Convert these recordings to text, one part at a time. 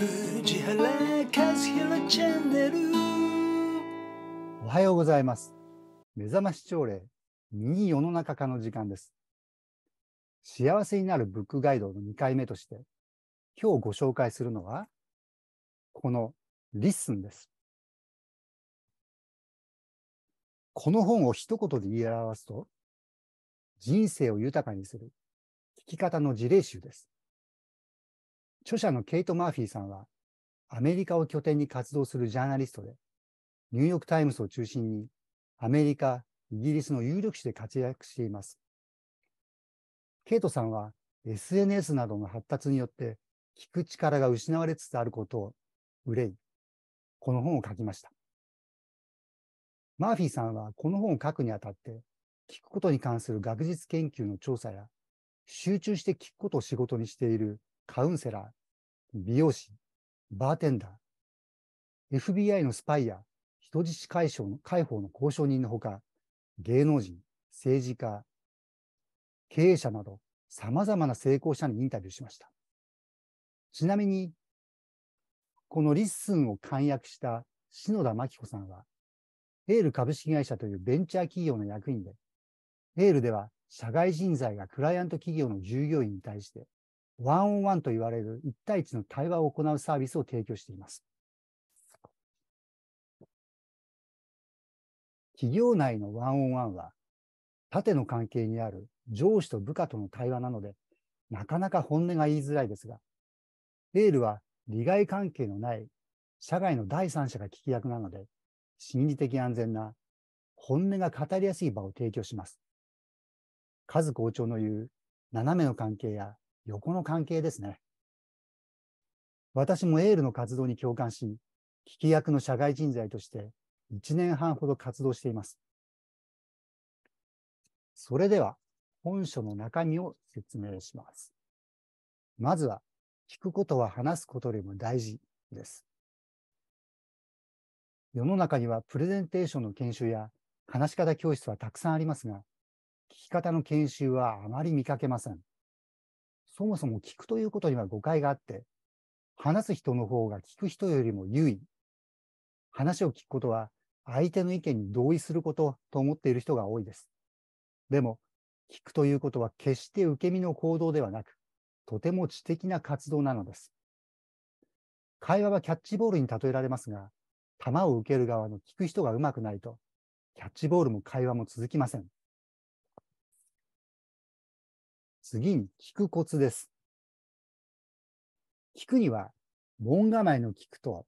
藤原和弘チャンネルおはようございます目覚まし朝礼ミニ世の中化の時間です幸せになるブックガイドの2回目として今日ご紹介するのはこのリッスンですこの本を一言で言い表すと人生を豊かにする聞き方の事例集です著者のケイト・マーフィーさんは、アメリカを拠点に活動するジャーナリストで、ニューヨーク・タイムズを中心に、アメリカ、イギリスの有力紙で活躍しています。ケイトさんは、SNS などの発達によって、聞く力が失われつつあることを憂い、この本を書きました。マーフィーさんはこの本を書くにあたって、聞くことに関する学術研究の調査や、集中して聞くことを仕事にしているカウンセラー、美容師、バーテンダー、FBI のスパイや人質解消の解放の交渉人のほか、芸能人、政治家、経営者など、様々な成功者にインタビューしました。ちなみに、このリッスンを簡約した篠田真紀子さんは、エール株式会社というベンチャー企業の役員で、エールでは社外人材がクライアント企業の従業員に対してワンオンワンと言われる1対1の対話を行うサービスを提供しています。企業内のワンオンワンは、縦の関係にある上司と部下との対話なので、なかなか本音が言いづらいですが、エールは利害関係のない社外の第三者が聞き役なので、心理的安全な本音が語りやすい場を提供します。数校長の言う斜めの関係や横の関係ですね。私もエールの活動に共感し、聞き役の社外人材として1年半ほど活動しています。それでは本書の中身を説明します。まずは、聞くことは話すことよりも大事です。世の中にはプレゼンテーションの研修や話し方教室はたくさんありますが、聞き方の研修はあまり見かけません。そもそも聞くということには誤解があって、話す人の方が聞く人よりも優位。話を聞くことは相手の意見に同意することと思っている人が多いです。でも、聞くということは決して受け身の行動ではなく、とても知的な活動なのです。会話はキャッチボールに例えられますが、球を受ける側の聞く人が上手くないと、キャッチボールも会話も続きません。次に聞くコツです。聞くには、門構えの聞くと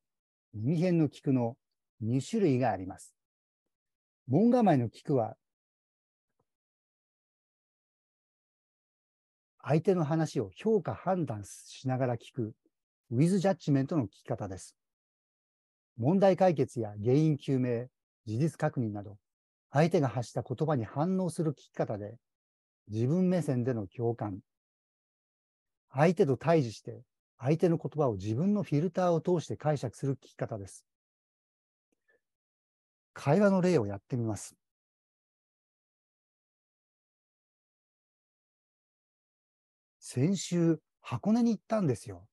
耳辺の聞くの2種類があります。門構えの聞くは、相手の話を評価判断しながら聞く、ウィズジャッジメントの聞き方です。問題解決や原因究明、事実確認など、相手が発した言葉に反応する聞き方で、自分目線での共感。相手と対峙して、相手の言葉を自分のフィルターを通して解釈する聞き方です。会話の例をやってみます。先週、箱根に行ったんですよ。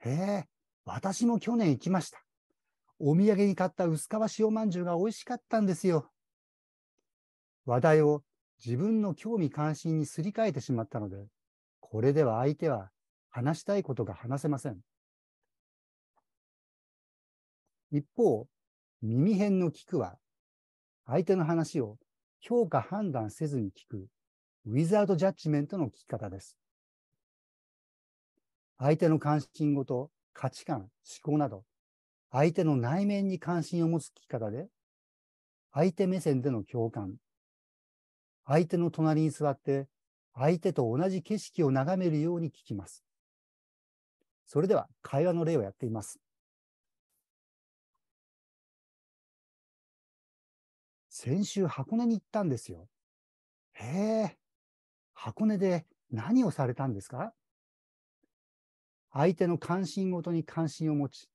へえ、私も去年行きました。お土産に買った薄皮塩まんじゅうが美味しかったんですよ。話題を自分の興味関心にすり替えてしまったので、これでは相手は話したいことが話せません。一方、耳辺の聞くは、相手の話を評価判断せずに聞く、ウィザードジャッジメントの聞き方です。相手の関心ごと、価値観、思考など、相手の内面に関心を持つ聞き方で、相手目線での共感、相手の隣に座って、相手と同じ景色を眺めるように聞きます。それでは会話の例をやってみます。先週箱根に行ったんですよ。へえ、箱根で何をされたんですか相手の関心ごとに関心を持ち、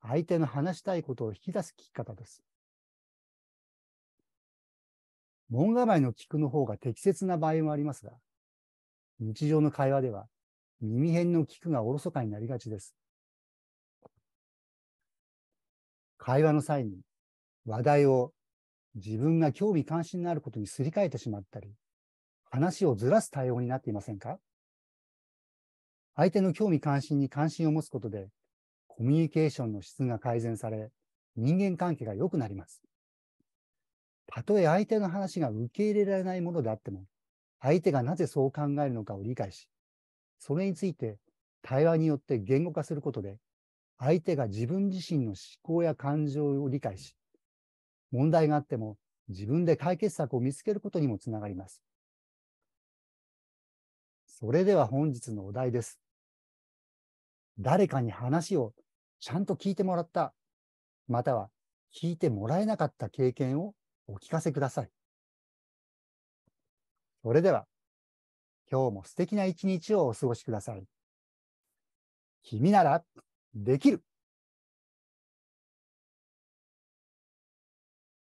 相手の話したいことを引き出す聞き方です。門構えの聞くの方が適切な場合もありますが、日常の会話では耳辺の聞くがおろそかになりがちです。会話の際に話題を自分が興味関心のあることにすり替えてしまったり、話をずらす対応になっていませんか相手の興味関心に関心を持つことで、コミュニケーションの質が改善され、人間関係が良くなります。たとえ相手の話が受け入れられないものであっても、相手がなぜそう考えるのかを理解し、それについて対話によって言語化することで、相手が自分自身の思考や感情を理解し、問題があっても自分で解決策を見つけることにもつながります。それでは本日のお題です。誰かに話をちゃんと聞いてもらった、または聞いてもらえなかった経験をお聞かせください。それでは、今日も素敵な一日をお過ごしください。君ならできる